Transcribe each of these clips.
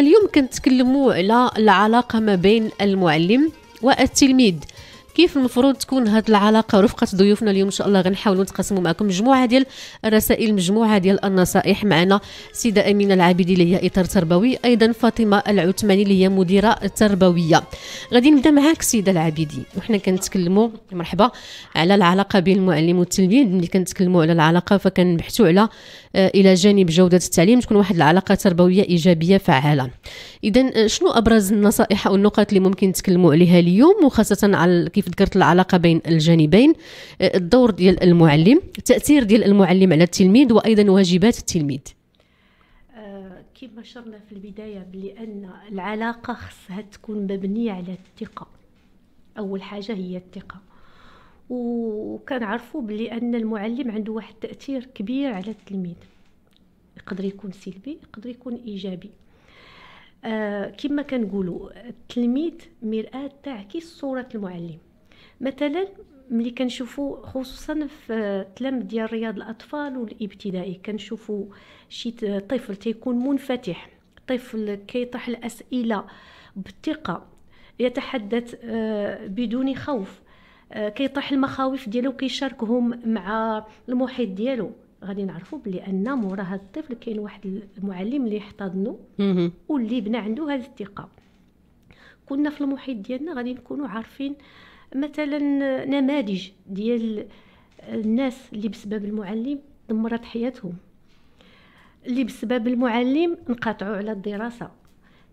اليوم كنتكلموا على العلاقه ما بين المعلم والتلميذ كيف المفروض تكون هذه العلاقه رفقه ضيوفنا اليوم ان شاء الله غنحاولوا نتقاسموا معكم مجموعه ديال الرسائل مجموعه ديال النصائح معنا سيده امينه العابدي اللي هي اطار تربوي ايضا فاطمه العثماني اللي هي مديره تربويه غادي نبدا معاك سيده العابدي وحنا كنتكلموا مرحبا على العلاقه بين المعلم والتلميذ ملي كنتكلموا على العلاقه فكنبحثوا على آه، الى جانب جوده التعليم تكون واحد العلاقه تربويه ايجابيه فعاله اذا آه، شنو ابرز النصائح او النقط اللي ممكن نتكلموا عليها اليوم وخاصه على كيف كيف ذكرت العلاقه بين الجانبين آه، الدور ديال المعلم التاثير ديال المعلم على التلميذ وايضا واجبات التلميذ آه، كما شرنا في البدايه بان العلاقه خصها تكون مبنيه على الثقه اول حاجه هي الثقه وكان عرفوا بلي ان المعلم عنده واحد التاثير كبير على التلميذ يقدر يكون سلبي يقدر يكون ايجابي آه كما كنقولوا التلميذ مرآة تعكس صورة المعلم مثلا ملي كنشوفوا خصوصا في التلم ديال رياض الاطفال والابتدائي كنشوفوا شي طفل تيكون منفتح طفل كيطرح الاسئله بالثقه يتحدث آه، بدون خوف آه، كيطرح المخاوف ديالو كيشاركهم مع المحيط ديالو غادي نعرفوا بلي ان مورا هذا الطفل كاين واحد المعلم اللي احتضنه واللي بنى عنده هذه الثقه كنا في المحيط ديالنا غادي نكونوا عارفين مثلا نماذج ديال الناس اللي بسبب المعلم دمرت حياتهم اللي بسبب المعلم انقطعوا على الدراسه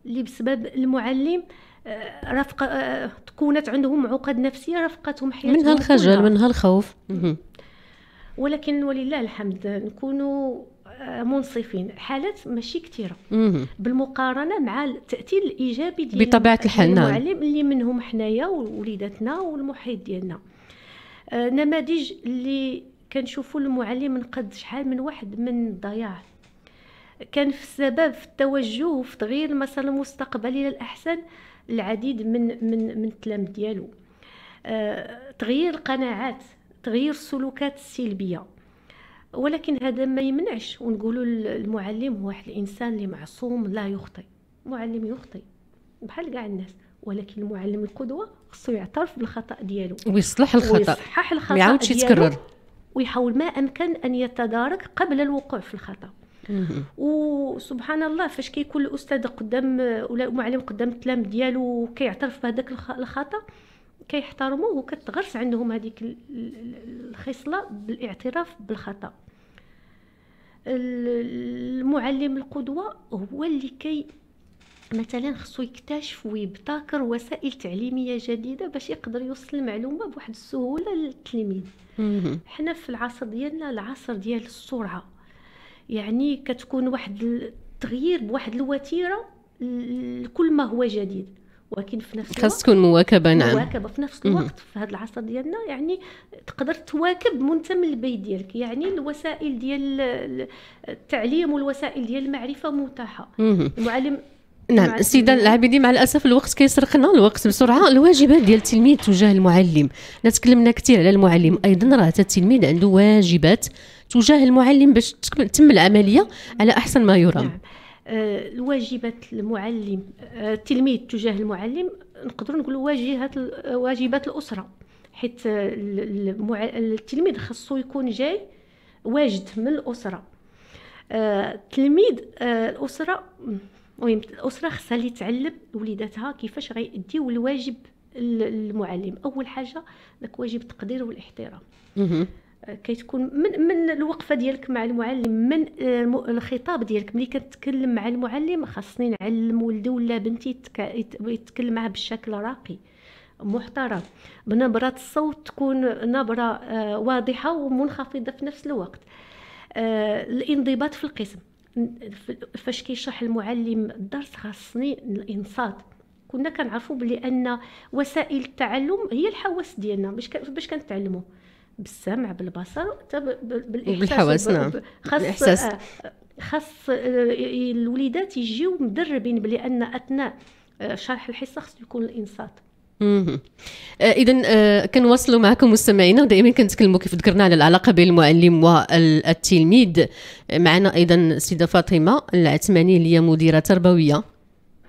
اللي بسبب المعلم آه، رفق آه، تكونت عندهم عقد نفسيه رفقتهم حياتهم منها الخجل منها الخوف ولكن ولله الحمد نكونوا منصفين حالات ماشي كثيره بالمقارنه مع التاثير الايجابي ديال بطبيعه الحال نعم المعلم اللي منهم حنايا ووليداتنا والمحيط ديالنا آه، نماذج اللي كنشوفوا المعلم نقد شحال من واحد من الضياع كان في السبب في التوجه وفي تغيير المسار المستقبلي للاحسن العديد من من من التلاميذ ديالو آه، تغيير القناعات تغيير السلوكات السلبيه ولكن هذا ما يمنعش ونقولوا المعلم هو واحد الانسان اللي معصوم لا يخطئ المعلم يخطئ بحال كاع الناس ولكن المعلم القدوه خصو يعترف بالخطا ديالو ويصلح الخطا ويصحح الخطا ما يعاودش يتكرر ويحاول ما امكن ان يتدارك قبل الوقوع في الخطا وسبحان الله فاش كيكون الاستاذ قدام ولا المعلم قدام التلاميذ ديالو كيعترف بهذاك الخطا كيحترموه وكتغرس عندهم هذيك الخصله بالاعتراف بالخطا المعلم القدوه هو اللي كي مثلا خصو يكتشف ويبتكر وسائل تعليميه جديده باش يقدر يوصل المعلومه بواحد السهوله للتلميذ حنا في العصر ديالنا العصر ديال السرعه يعني كتكون واحد التغيير بواحد الوتيره لكل ما هو جديد ولكن في نفس الوقت خاص تكون مواكبه نعم مواكبه في نفس الوقت في هذا العصر ديالنا يعني تقدر تواكب منتمى البيت ديالك يعني الوسائل ديال التعليم والوسائل ديال المعرفه متاحه المعلم نعم السيدة العابدي مع الأسف الوقت كيسرقنا الوقت بسرعة الواجبات ديال التلميذ تجاه المعلم تكلمنا كثير على المعلم أيضا راه حتى التلميذ عنده واجبات تجاه المعلم باش تتم العملية على أحسن ما يرام نعم. آه، الواجبات المعلم التلميذ آه، تجاه المعلم نقدروا نقولوا واجبات آه، واجبات الاسره حيت التلميذ خاصو يكون جاي واجد من الاسره التلميذ الاسره المهم الاسره خصها اللي تعلم وليداتها كيفاش غيديو الواجب المعلم اول حاجه لك واجب التقدير والاحترام كيتكون من من الوقفه ديالك مع المعلم من الخطاب ديالك ملي كتكلم مع المعلم خاصني نعلم ولدي ولا بنتي يتكلم معاه بشكل راقي محترم بنبره الصوت تكون نبره آه، واضحه ومنخفضه في نفس الوقت آه، الانضباط في القسم فاش كيشرح المعلم الدرس خاصني الانصات كنا كنعرفوا بلي ان وسائل التعلم هي الحواس ديالنا باش باش كنتعلموا بالسمع بالبصر بالاحساس نعم خاص آه، خاص آه، الوليدات يجيو مدربين بلي ان اثناء آه، شرح الحصه خصو يكون الانصات اذا كنواصلوا معكم مستمعينا دائما كنتكلموا كيف ذكرنا على العلاقه بين المعلم والتلميذ معنا ايضا السيده فاطمه العثماني اللي هي مديره تربويه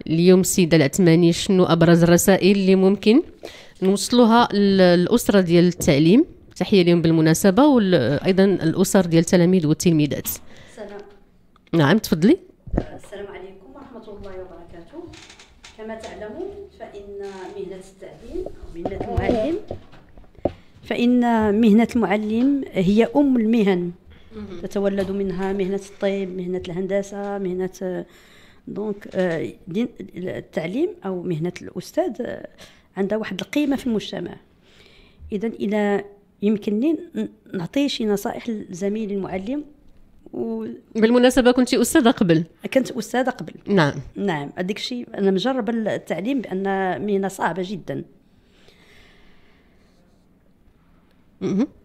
اليوم السيده العثماني شنو ابرز الرسائل اللي ممكن نوصلوها للاسره ديال التعليم تحيه لهم بالمناسبه وايضا الاسر ديال التلاميذ والتلميذات السلام نعم تفضلي السلام عليكم ورحمه الله وبركاته كما تعلمون فان مهنه التعليم مهنه المعلم فان مهنه المعلم هي ام المهن تتولد منها مهنه الطب مهنه الهندسه مهنه دونك آه، التعليم او مهنه الاستاذ عندها واحد القيمه في المجتمع اذا الى يمكنني نعطي شي نصائح لزميلي المعلم و... بالمناسبه كنت استاذه قبل كنت استاذه قبل نعم نعم هذاك الشيء انا مجرب التعليم بان مهنه صعبه جدا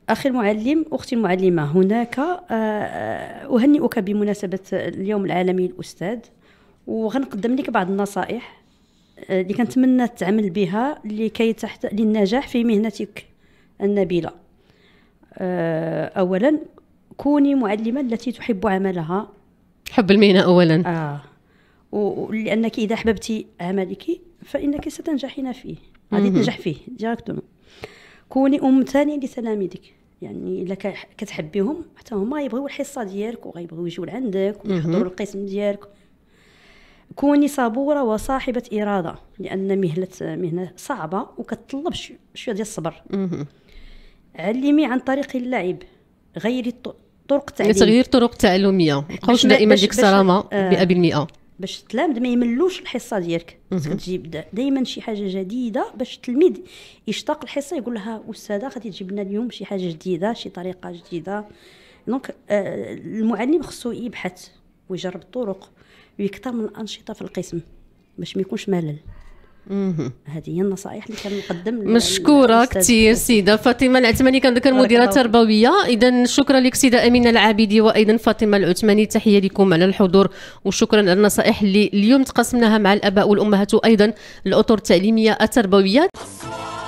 اخي المعلم اختي المعلمه هناك آه، آه، اهنئك بمناسبه اليوم العالمي للاستاذ وغنقدم لك بعض النصائح آه، اللي كنتمنى تعمل بها لكي تحت للنجاح في مهنتك النبيلة آه، أولا كوني معلمة التي تحب عملها حب المهنة أولا آه ولأنك إذا أحببت عملك فإنك ستنجحين فيه غادي تنجح فيه ديريكتومون كوني أم ثانية لتلاميذك يعني الا كتحبيهم حتى هما يبغيو الحصه ديالك وغيبغيو يجيو لعندك ويحضروا القسم ديالك كوني صبوره وصاحبه اراده لان مهله مهنه صعبه وكتطلب شويه ديال الصبر علمي عن طريق اللعب غيري طرق التعليم تغيير طرق التعلميه ما بقاوش دائما ديك الصرامه 100% باش التلامذ آه، ما يملوش الحصه ديالك كتجيب دائما شي حاجه جديده باش التلميذ يشتاق الحصه يقول لها استاذه غادي تجيب لنا اليوم شي حاجه جديده شي طريقه جديده دونك آه المعلم خصو يبحث ويجرب الطرق ويكثر من الانشطه في القسم باش ما يكونش ملل هذه هي النصائح اللي كنقدم مشكوره كثير سيده فاطمه العثماني كنذكر مديره تربويه اذا شكرا لك سيده امينه العابدي وايضا فاطمه العثماني تحيه لكم على الحضور وشكرا على النصائح اللي اليوم تقاسمناها مع الاباء والامهات وايضا الاطر التعليميه التربويه